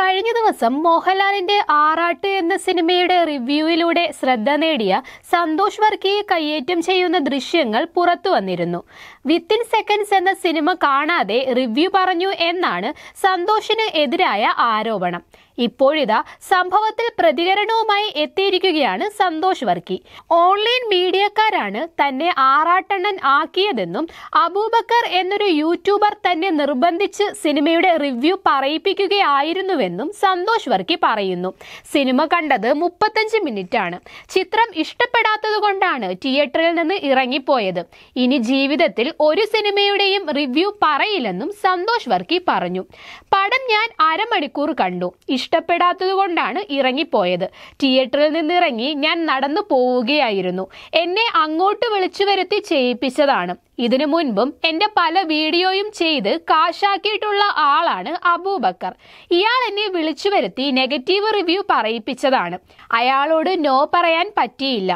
കഴിഞ്ഞ ദിവസം മോഹൻലാലിന്റെ ആറാട്ട് എന്ന സിനിമയുടെ റിവ്യൂവിലൂടെ ശ്രദ്ധ നേടിയ സന്തോഷ് വർക്കിയെ കയ്യേറ്റം ചെയ്യുന്ന ദൃശ്യങ്ങൾ പുറത്തു വന്നിരുന്നു വിത്തിൻ സെക്കൻഡ്സ് എന്ന സിനിമ കാണാതെ റിവ്യൂ പറഞ്ഞു എന്നാണ് സന്തോഷിന് എതിരായ ആരോപണം ഇപ്പോഴിതാ സംഭവത്തിൽ പ്രതികരണവുമായി എത്തിയിരിക്കുകയാണ് സന്തോഷ് വർക്കി ഓൺലൈൻ മീഡിയക്കാർ ആരാണ് തന്നെ ആറാട്ടണ്ണൻ ആക്കിയതെന്നും അബൂബക്കർ എന്നൊരു യൂട്യൂബർ തന്നെ നിർബന്ധിച്ച് സിനിമയുടെ റിവ്യൂ പറയിപ്പിക്കുകയായിരുന്നുവെന്നും സന്തോഷ് വർക്കി പറയുന്നു സിനിമ കണ്ടത് മുപ്പത്തഞ്ച് മിനിറ്റ് ആണ് ചിത്രം ഇഷ്ടപ്പെടാത്തത് കൊണ്ടാണ് തിയേറ്ററിൽ നിന്ന് ഇറങ്ങിപ്പോയത് ഇനി ജീവിതത്തിൽ ഒരു സിനിമയുടെയും റിവ്യൂ പറയില്ലെന്നും സന്തോഷ് വർക്കി പറഞ്ഞു പടം ഞാൻ അരമണിക്കൂർ കണ്ടു ഇഷ്ടപ്പെടാത്തതുകൊണ്ടാണ് ഇറങ്ങിപ്പോയത് തിയേറ്ററിൽ നിന്നിറങ്ങി ഞാൻ നടന്നു പോവുകയായിരുന്നു എന്നെ അങ്ങോട്ട് വിളിച്ചു വരുത്തി ചെയ്യിപ്പിച്ചതാണ് ഇതിനു മുൻപും എന്റെ പല വീഡിയോയും ചെയ്ത് കാശാക്കിയിട്ടുള്ള ആളാണ് അബൂബക്കർ ഇയാൾ എന്നെ വിളിച്ചു വരുത്തി നെഗറ്റീവ് റിവ്യൂ പറയിപ്പിച്ചതാണ് അയാളോട് നോ പറയാൻ പറ്റിയില്ല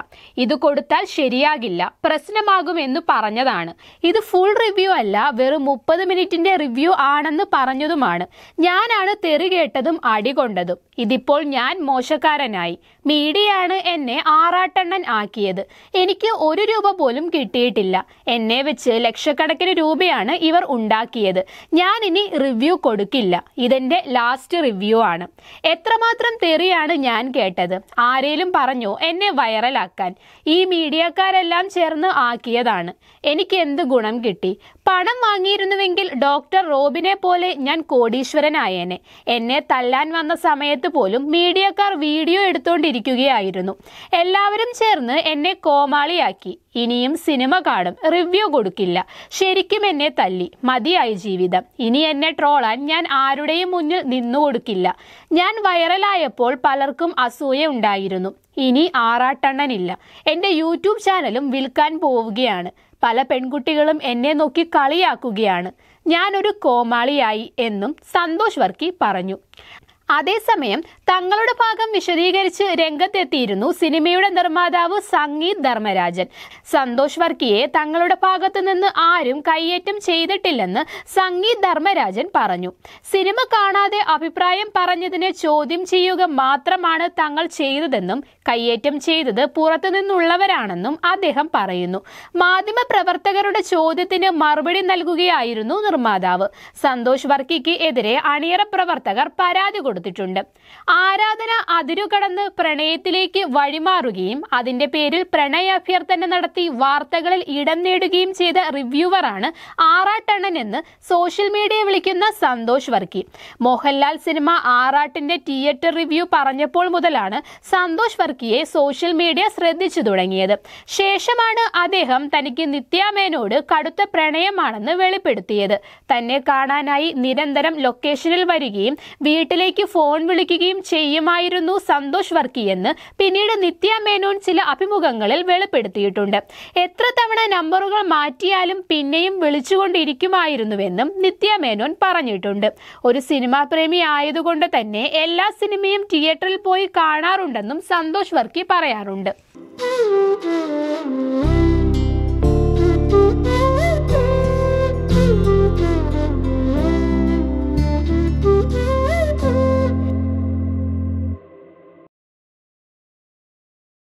ഇത് കൊടുത്താൽ ശരിയാകില്ല പ്രശ്നമാകുമെന്ന് പറഞ്ഞതാണ് ഇത് ഫുൾ റിവ്യൂ അല്ല വെറും മുപ്പത് മിനിറ്റിന്റെ റിവ്യൂ ആണെന്ന് പറഞ്ഞതുമാണ് ഞാനാണ് തെറി കേട്ടതും അടികൊണ്ടതും ഇതിപ്പോൾ ഞാൻ മോശക്കാരനായി മീഡിയയാണ് എന്നെ ആറാട്ടെണ്ണൻ ആക്കിയത് എനിക്ക് ഒരു രൂപ പോലും കിട്ടിയിട്ടില്ല എന്നെ വെച്ച് ലക്ഷക്കണക്കിന് രൂപയാണ് ഇവർ ഉണ്ടാക്കിയത് ഇനി റിവ്യൂ കൊടുക്കില്ല ഇതെന്റെ ലാസ്റ്റ് റിവ്യൂ ആണ് എത്രമാത്രം തെറിയാണ് ഞാൻ കേട്ടത് ആരേലും പറഞ്ഞു എന്നെ വൈറലാക്കാൻ ഈ മീഡിയക്കാരെല്ലാം ചേർന്ന് ആക്കിയതാണ് എനിക്ക് എന്ത് ഗുണം കിട്ടി പണം വാങ്ങിയിരുന്നുവെങ്കിൽ ഡോക്ടർ റോബിനെ പോലെ ഞാൻ കോടീശ്വരനായേനെ എന്നെ തല്ലാൻ വന്ന സമയത്ത് പോലും മീഡിയക്കാർ വീഡിയോ എടുത്തുകൊണ്ടിരിക്കുകയായിരുന്നു എല്ലാവരും ചേർന്ന് എന്നെ കോമാളിയാക്കി ഇനിയും സിനിമ കാണും റിവ്യൂ കൊടുക്കില്ല ശരിക്കും എന്നെ തല്ലി മതിയായി ജീവിതം ഇനി എന്നെ ട്രോളാൻ ഞാൻ ആരുടെയും മുന്നിൽ നിന്നു കൊടുക്കില്ല ഞാൻ വൈറലായപ്പോൾ പലർക്കും അസൂയ ഉണ്ടായിരുന്നു ഇനി ആറാട്ടെണ്ണനില്ല എൻ്റെ യൂട്യൂബ് ചാനലും വിൽക്കാൻ പോവുകയാണ് പല പെൺകുട്ടികളും എന്നെ നോക്കി കളിയാക്കുകയാണ് ഞാനൊരു കോമാളിയായി എന്നും സന്തോഷ് വർക്കി പറഞ്ഞു അതേസമയം തങ്ങളുടെ ഭാഗം വിശദീകരിച്ച് രംഗത്തെത്തിയിരുന്നു സിനിമയുടെ നിർമ്മാതാവ് സംഗീത് ധർമ്മരാജൻ സന്തോഷ് വർക്കിയെ തങ്ങളുടെ ഭാഗത്തു നിന്ന് ആരും കയ്യേറ്റം ചെയ്തിട്ടില്ലെന്ന് സംഗീത് ധർമ്മരാജൻ പറഞ്ഞു സിനിമ കാണാതെ അഭിപ്രായം പറഞ്ഞതിനെ ചോദ്യം ചെയ്യുക മാത്രമാണ് തങ്ങൾ ചെയ്തതെന്നും കയ്യേറ്റം ചെയ്തത് പുറത്തു നിന്നുള്ളവരാണെന്നും അദ്ദേഹം പറയുന്നു മാധ്യമപ്രവർത്തകരുടെ ചോദ്യത്തിന് മറുപടി നൽകുകയായിരുന്നു നിർമ്മാതാവ് സന്തോഷ് വർക്കിക്ക് എതിരെ അണിയറ പ്രവർത്തകർ പരാതി കൊടുത്തു കൊടുത്തിട്ടുണ്ട് ആരാധന അതിരുകടന്ന് പ്രണയത്തിലേക്ക് വഴിമാറുകയും അതിന്റെ പേരിൽ അഭ്യർത്ഥന നടത്തി വാർത്തകളിൽ ഇടം നേടുകയും ചെയ്ത റിവ്യൂവറാണ് ആറാട്ടണ്ണൻ എന്ന് സോഷ്യൽ മീഡിയ വിളിക്കുന്ന സന്തോഷ് വർക്കി മോഹൻലാൽ സിനിമ ആറാട്ടിന്റെ തിയേറ്റർ റിവ്യൂ പറഞ്ഞപ്പോൾ മുതലാണ് സന്തോഷ് വർക്കിയെ സോഷ്യൽ മീഡിയ ശ്രദ്ധിച്ചു തുടങ്ങിയത് ശേഷമാണ് അദ്ദേഹം തനിക്ക് നിത്യാമേനോട് കടുത്ത പ്രണയമാണെന്ന് വെളിപ്പെടുത്തിയത് തന്നെ കാണാനായി നിരന്തരം ലൊക്കേഷനിൽ വരികയും വീട്ടിലേക്ക് ഫോൺ വിളിക്കുകയും ചെയ്യുമായിരുന്നു സന്തോഷ് വർക്കി എന്ന് പിന്നീട് നിത്യ മേനോൻ ചില അഭിമുഖങ്ങളിൽ വെളിപ്പെടുത്തിയിട്ടുണ്ട് എത്ര തവണ നമ്പറുകൾ മാറ്റിയാലും പിന്നെയും വിളിച്ചുകൊണ്ടിരിക്കുമായിരുന്നുവെന്നും നിത്യ മേനോൻ പറഞ്ഞിട്ടുണ്ട് ഒരു സിനിമാ പ്രേമി ആയതുകൊണ്ട് തന്നെ എല്ലാ സിനിമയും തിയേറ്ററിൽ പോയി കാണാറുണ്ടെന്നും സന്തോഷ് വർക്കി പറയാറുണ്ട്